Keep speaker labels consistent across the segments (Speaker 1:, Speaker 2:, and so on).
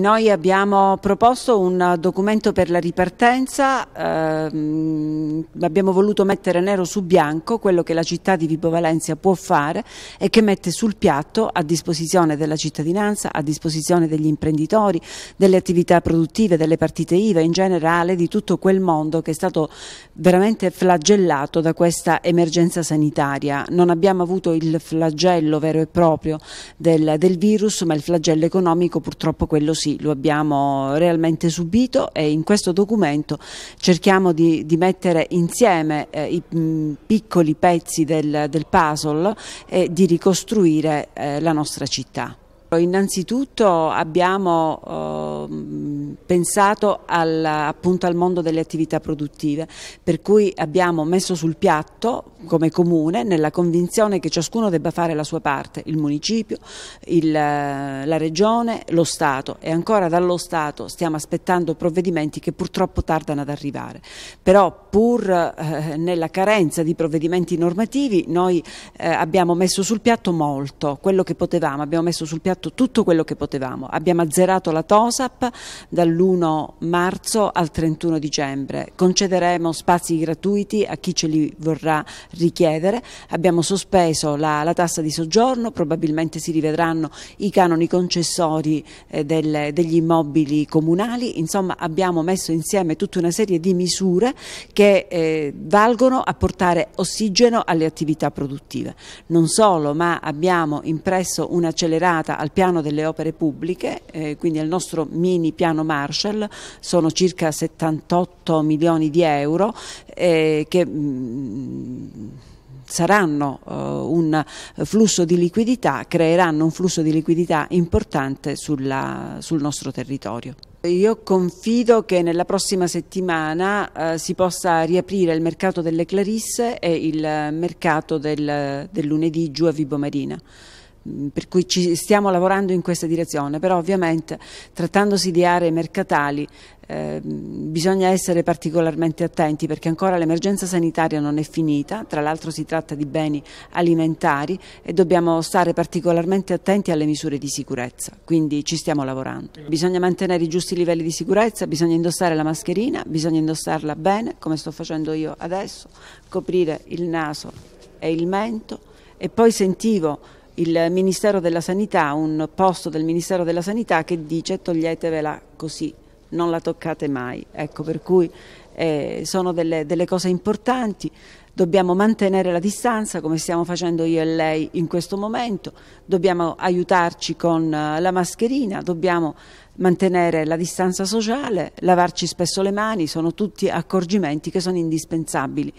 Speaker 1: Noi abbiamo proposto un documento per la ripartenza, ehm, abbiamo voluto mettere nero su bianco quello che la città di Vibo Valencia può fare e che mette sul piatto a disposizione della cittadinanza, a disposizione degli imprenditori, delle attività produttive, delle partite IVA, in generale di tutto quel mondo che è stato veramente flagellato da questa emergenza sanitaria. Non abbiamo avuto il flagello vero e proprio del, del virus, ma il flagello economico purtroppo quello sì così, lo abbiamo realmente subito e in questo documento cerchiamo di, di mettere insieme eh, i mh, mm, piccoli pezzi del, del, puzzle e di ricostruire eh, la nostra città. Innanzitutto abbiamo eh, pensato al, appunto al mondo delle attività produttive, per cui abbiamo messo sul piatto come comune nella convinzione che ciascuno debba fare la sua parte, il municipio, il, eh, la regione, lo Stato e ancora dallo Stato stiamo aspettando provvedimenti che purtroppo tardano ad arrivare, però pur eh, nella carenza di provvedimenti normativi noi eh, abbiamo messo sul piatto molto, quello che potevamo, abbiamo messo sul piatto tutto quello che potevamo, abbiamo azzerato la TOSAP, da dall'1 marzo al 31 dicembre. Concederemo spazi gratuiti a chi ce li vorrà richiedere. Abbiamo sospeso la, la tassa di soggiorno, probabilmente si rivedranno i canoni concessori eh, del, degli immobili comunali. Insomma, abbiamo messo insieme tutta una serie di misure che eh, valgono a portare ossigeno alle attività produttive. Non solo, ma abbiamo impresso un'accelerata al piano delle opere pubbliche, eh, quindi al nostro mini piano Marshall, sono circa 78 milioni di euro eh, che... Mh, mm, saranno uh, un flusso di liquidità, creeranno un flusso di liquidità importante sulla, sul nostro territorio. Io confido che nella prossima settimana eh, si possa riaprire il mercato delle Clarisse e il mercato del, del lunedì giù a Vibo Marina per cui ci stiamo lavorando in questa direzione, però ovviamente trattandosi di aree mercatali eh, bisogna essere particolarmente attenti perché ancora l'emergenza sanitaria non è finita, tra l'altro si tratta di beni alimentari e dobbiamo stare particolarmente attenti alle misure di sicurezza, quindi ci stiamo lavorando. Bisogna mantenere i giusti livelli di sicurezza, bisogna indossare la mascherina, bisogna indossarla bene, come sto facendo io adesso, coprire il naso e il mento e poi sentivo il Ministero della Sanità, un posto del Ministero della Sanità che dice toglietevela così, non la toccate mai. Ecco, per cui eh, sono delle, delle cose importanti, dobbiamo mantenere la distanza come stiamo facendo io e lei in questo momento, dobbiamo aiutarci con eh, la mascherina, dobbiamo mantenere la distanza sociale, lavarci spesso le mani, sono tutti accorgimenti che sono indispensabili.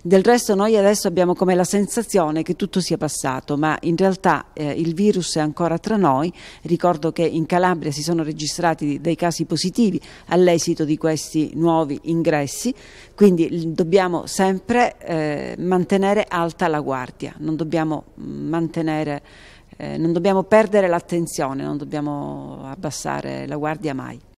Speaker 1: Del resto noi adesso abbiamo come la sensazione che tutto sia passato, ma in realtà eh, il virus è ancora tra noi. Ricordo che in Calabria si sono registrati dei casi positivi all'esito di questi nuovi ingressi, quindi dobbiamo sempre eh, mantenere alta la guardia, non dobbiamo, mm, mantenere, eh, non dobbiamo perdere l'attenzione, non dobbiamo abbassare la guardia mai.